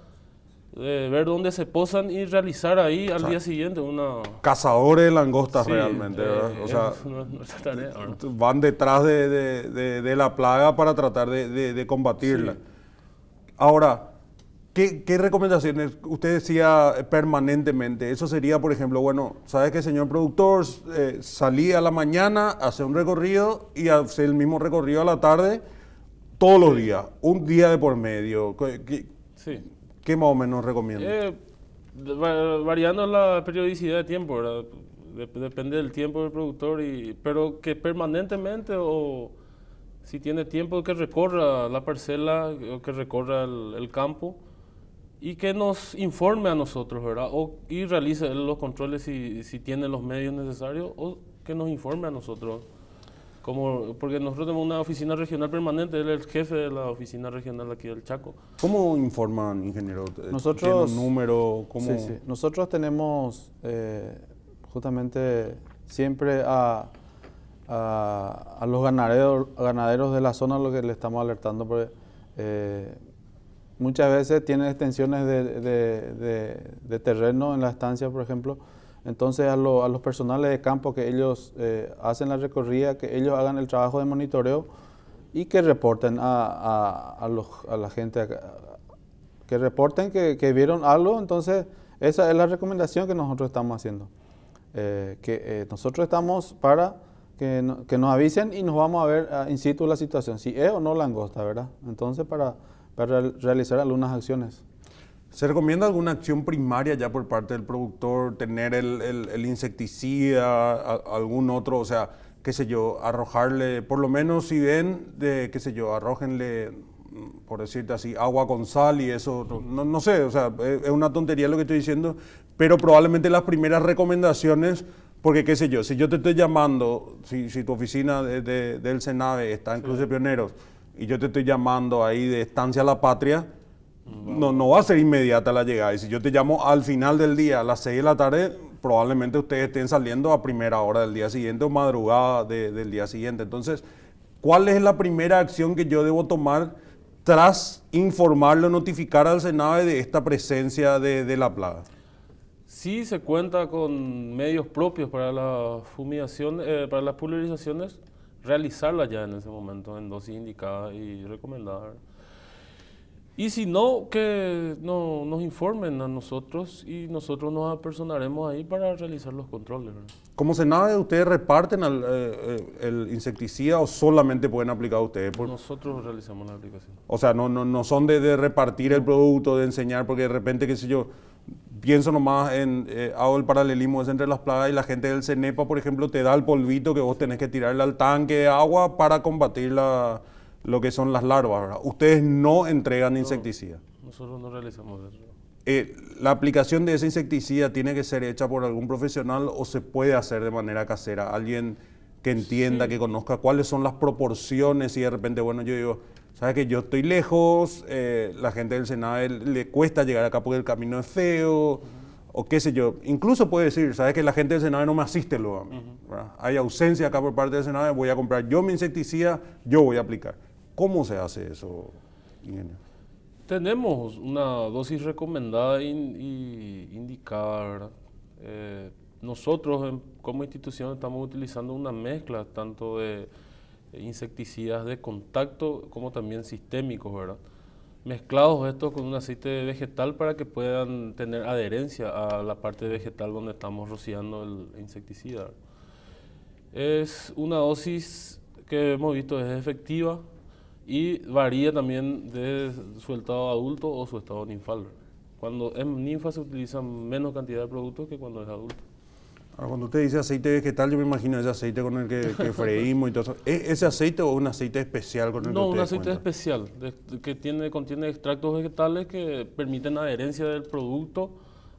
[SPEAKER 2] eh, ver dónde se posan y realizar ahí al día siguiente una...
[SPEAKER 1] Cazadores de langostas realmente, eh, ¿verdad? O
[SPEAKER 2] sea,
[SPEAKER 1] van detrás de, la plaga para tratar de, combatirla. Ahora, ¿qué, recomendaciones? Usted decía permanentemente, eso sería, por ejemplo, bueno, ¿sabes qué, señor productor? Eh, salí a la mañana, hace un recorrido y hace el mismo recorrido a la tarde todos los días, un día de por medio. sí. ¿Qué más o menos recomienda?
[SPEAKER 2] Eh, variando la periodicidad de tiempo, depende del tiempo del productor, y, pero que permanentemente o si tiene tiempo que recorra la parcela o que recorra el, campo y que nos informe a nosotros, ¿verdad? O, y realice los controles si, si tiene los medios necesarios o que nos informe a nosotros. Como, porque nosotros tenemos una oficina regional permanente, él es el jefe de la oficina regional aquí del Chaco.
[SPEAKER 1] ¿Cómo informan, ingeniero? Eh, nosotros, número?
[SPEAKER 3] Nosotros tenemos eh, justamente siempre a, a, los ganaderos, ganaderos de la zona lo que le estamos alertando, porque eh, muchas veces tienen extensiones de, de terreno en la estancia, por ejemplo, entonces a, los personales de campo que ellos eh, hacen la recorrida, que ellos hagan el trabajo de monitoreo y que reporten a, la gente, que reporten que, vieron algo. Entonces esa es la recomendación que nosotros estamos haciendo. Eh, que eh, nosotros estamos para que, nos avisen y nos vamos a ver ah, in situ la situación, si es o no langosta, ¿verdad? Entonces para realizar algunas acciones. ¿Se recomienda alguna acción primaria ya por parte del productor? ¿Tener el,
[SPEAKER 1] insecticida, algún otro? O sea, qué sé yo, arrojarle, por lo menos si ven, de, qué sé yo, arrojenle, mm, por decirte así, agua con sal y eso, no, sé, o sea, es, una tontería lo que estoy diciendo, pero probablemente las primeras recomendaciones... Porque qué sé yo, si yo te estoy llamando, si, tu oficina del Senave está en Cruz de Pioneros y yo te estoy llamando ahí de Estancia La Patria, no, no va a ser inmediata la llegada. Y si yo te llamo al final del día, a las 6 de la tarde, probablemente ustedes estén saliendo a primera hora del día siguiente o madrugada del día siguiente. Entonces, ¿cuál es la primera acción que yo debo tomar tras informarle o notificar al Senado de esta presencia de, la plaga?
[SPEAKER 2] Sí se cuenta con medios propios para la fumigación, eh, para las pulverizaciones, realizarla ya en ese momento en dosis indicadas y recomendar. Y si no, que no, nos informen a nosotros y nosotros nos apersonaremos ahí para realizar los controles.
[SPEAKER 1] se nada de ¿ustedes reparten eh, eh, el insecticida o solamente pueden aplicar ustedes?
[SPEAKER 2] Nosotros realizamos la aplicación.
[SPEAKER 1] O sea, no, no, son de, repartir el producto, de enseñar, porque de repente, qué sé yo, pienso nomás en, eh, hago el paralelismo entre las plagas y la gente del CENEPA, por ejemplo, te da el polvito que vos tenés que tirarle al tanque de agua para combatir la, lo que son las larvas, ¿verdad? Ustedes no entregan insecticidas. insecticida. Nosotros no realizamos eso. Eh, ¿La aplicación de ese insecticida tiene que ser hecha por algún profesional o se puede hacer de manera casera? Alguien que entienda, que conozca cuáles son las proporciones y de repente, bueno, yo digo, sabes que yo estoy lejos, eh, la gente del Senado le cuesta llegar acá porque el camino es feo, o qué sé yo. Incluso puede decir, sabes que la gente del Senado no me asiste luego Hay ausencia acá por parte del Senado, voy a comprar yo mi insecticida, yo voy a aplicar. ¿Cómo se hace eso,
[SPEAKER 2] Tenemos una dosis recomendada e indicada. Eh, nosotros como institución estamos utilizando una mezcla tanto de insecticidas de contacto como también sistémicos, ¿verdad? Mezclados estos con un aceite vegetal para que puedan tener adherencia a la parte vegetal donde estamos rociando el insecticida. Es una dosis que hemos visto es efectiva, y varía también de su estado adulto o su estado ninfal. Cuando es ninfa se utiliza menos cantidad de productos que cuando es adulto.
[SPEAKER 1] Ahora, cuando usted dice aceite vegetal, yo me imagino ese aceite con el que, que freímos y todo eso. ¿Es ese aceite o un aceite especial con el no, No, un aceite
[SPEAKER 2] especial que tiene, contiene extractos vegetales que permiten adherencia del producto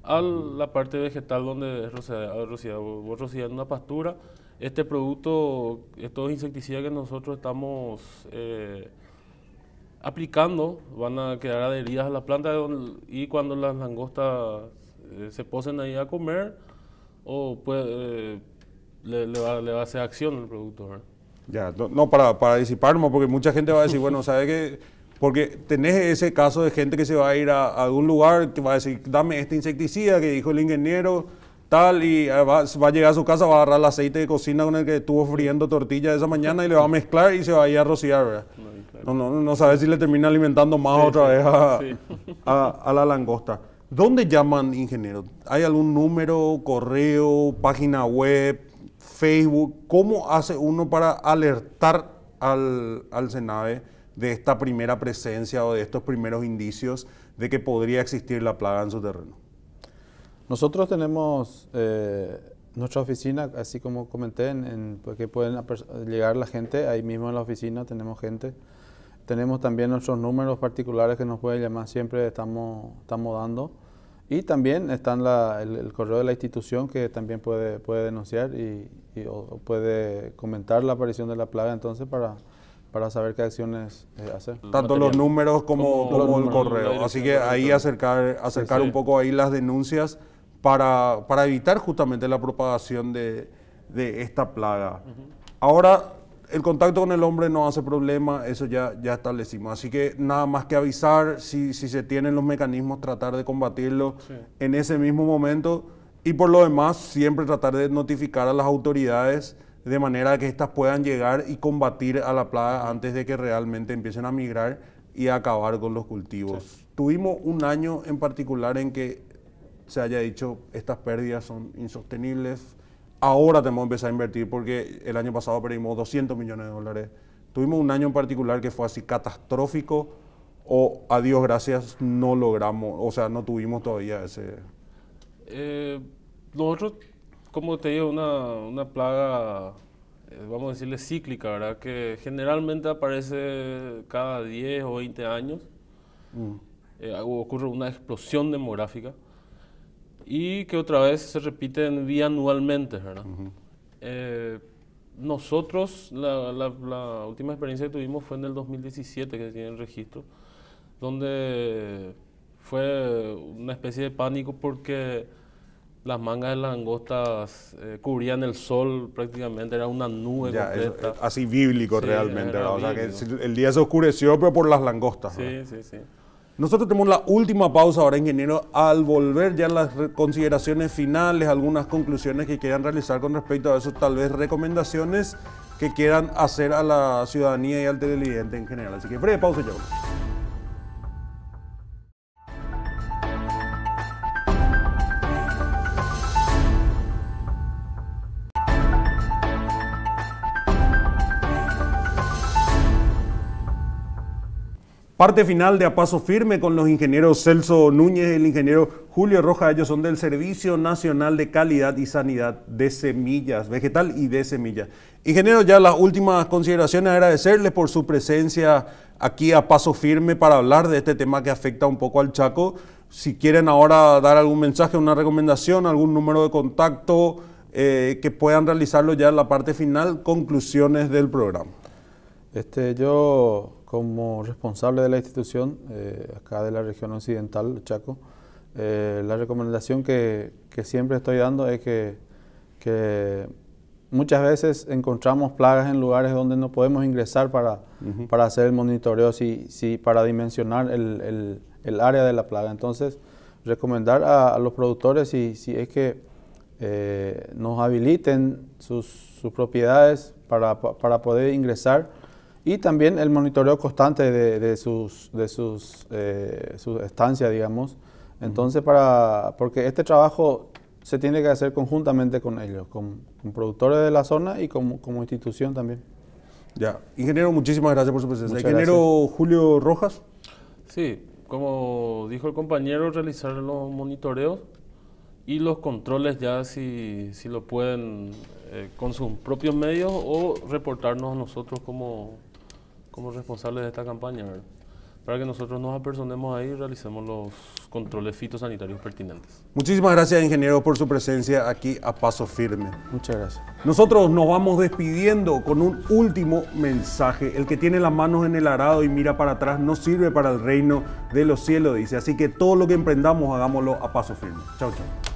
[SPEAKER 2] a la parte vegetal donde es rociada, vos en una pastura. Este producto, estos insecticidas que nosotros estamos... Eh, aplicando van a quedar adheridas a la planta y cuando las langostas eh, se posen ahí a comer, o pues, le, va, a hacer acción el producto.
[SPEAKER 1] Ya, no, para, para disiparnos, porque mucha gente va a decir, bueno, ¿sabes qué? Porque tenés ese caso de gente que se va a ir a, a algún lugar que va a decir, dame este insecticida que dijo el ingeniero tal, y eh, va, va, a llegar a su casa, va a agarrar el aceite de cocina con el que estuvo friendo tortilla esa mañana y le va a mezclar y se va a ir a rociar, No, no, no, si le termina alimentando más otra vez a, la langosta. ¿Dónde llaman, ingeniero? ¿Hay algún número, correo, página web, Facebook? ¿Cómo hace uno para alertar al, al CENAVE de esta primera presencia o de estos primeros indicios de que podría
[SPEAKER 3] existir la plaga en su terreno? Nosotros tenemos eh, nuestra oficina, así como comenté, en, pues, que pueden llegar la gente, ahí mismo en la oficina tenemos gente. Tenemos también nuestros números particulares que nos pueden llamar, siempre estamos, estamos dando. Y también está el, correo de la institución que también puede, puede denunciar y, puede comentar la aparición de la plaga entonces para, para saber qué acciones eh, hacer. Tanto los números como, como, el correo. Así que ahí acercar,
[SPEAKER 1] acercar un poco ahí las denuncias para, para evitar justamente la propagación de, de esta plaga. Ahora, el contacto con el hombre no hace problema, eso ya, ya establecimos. Así que nada más que avisar, si, si se tienen los mecanismos, tratar de combatirlo en ese mismo momento. Y por lo demás, siempre tratar de notificar a las autoridades de manera que éstas puedan llegar y combatir a la plaga antes de que realmente empiecen a migrar y a acabar con los cultivos. Tuvimos un año en particular en que se haya dicho estas pérdidas son insostenibles, ahora tenemos que empezar a invertir porque el año pasado perdimos 200 millones de dólares. Tuvimos un año en particular que fue así catastrófico o a Dios gracias no logramos, o sea, no tuvimos todavía ese...
[SPEAKER 2] nosotros, eh, como te digo, una, una plaga, eh, vamos a decirle cíclica, ¿verdad? Que generalmente aparece cada 10 o 20 años. Mm. Eh, ocurre una explosión demográfica y que otra vez se repiten bianualmente, ¿verdad? Eh, nosotros, la, última experiencia que tuvimos fue en el 2017, que tiene el registro, donde fue una especie de pánico porque las mangas de las langostas eh, cubrían el sol prácticamente, era una nube completa. Eh, así bíblico realmente, O sea, que el, día se
[SPEAKER 1] oscureció, pero por las langostas. Sí, sí, sí. Nosotros tenemos la última pausa ahora, ingeniero, al volver ya las consideraciones finales, algunas conclusiones que quieran realizar con respecto a eso, tal vez recomendaciones que quieran hacer a la ciudadanía y al televidente en general. Así que breve pausa y Parte final de A Paso Firme con los ingenieros Celso Núñez y el ingeniero Julio Rojas, Ellos son del Servicio Nacional de Calidad y Sanidad de Semillas, vegetal y de semillas. Ingeniero, ya las últimas consideraciones. Agradecerles por su presencia aquí a Paso Firme para hablar de este tema que afecta un poco al Chaco. Si quieren ahora dar algún mensaje, una recomendación, algún número de contacto, eh,
[SPEAKER 3] que puedan realizarlo ya en la parte final, conclusiones del programa. Este, yo como responsable de la institución eh, acá de la región occidental, Chaco, eh, la recomendación que, siempre estoy dando es que, muchas veces encontramos plagas en lugares donde no podemos ingresar para, para hacer el monitoreo, para dimensionar el, área de la plaga. Entonces, recomendar a, los productores si, si es que eh, nos habiliten sus, propiedades para, para poder ingresar y también el monitoreo constante de, de sus, de sus, eh, sus estancias, digamos. Entonces, para, porque este trabajo se tiene que hacer conjuntamente con ellos, con, productores de la zona y como institución también. Ya, ingeniero, muchísimas gracias por su presencia. ingeniero
[SPEAKER 1] Julio Rojas.
[SPEAKER 2] Sí, como dijo el compañero, realizar los monitoreos y los controles ya si, si lo pueden eh, con sus propios medios o reportarnos nosotros como como responsables de esta campaña, para que nosotros nos apersonemos ahí y realicemos los controles fitosanitarios pertinentes.
[SPEAKER 1] Muchísimas gracias, ingeniero, por su presencia aquí a Paso Firme. Muchas gracias. Nosotros nos vamos despidiendo con un último mensaje. El que tiene las manos en el arado y mira para atrás no sirve para el reino de los cielos, dice. Así que todo lo que emprendamos, hagámoslo a paso firme. Chao, chao.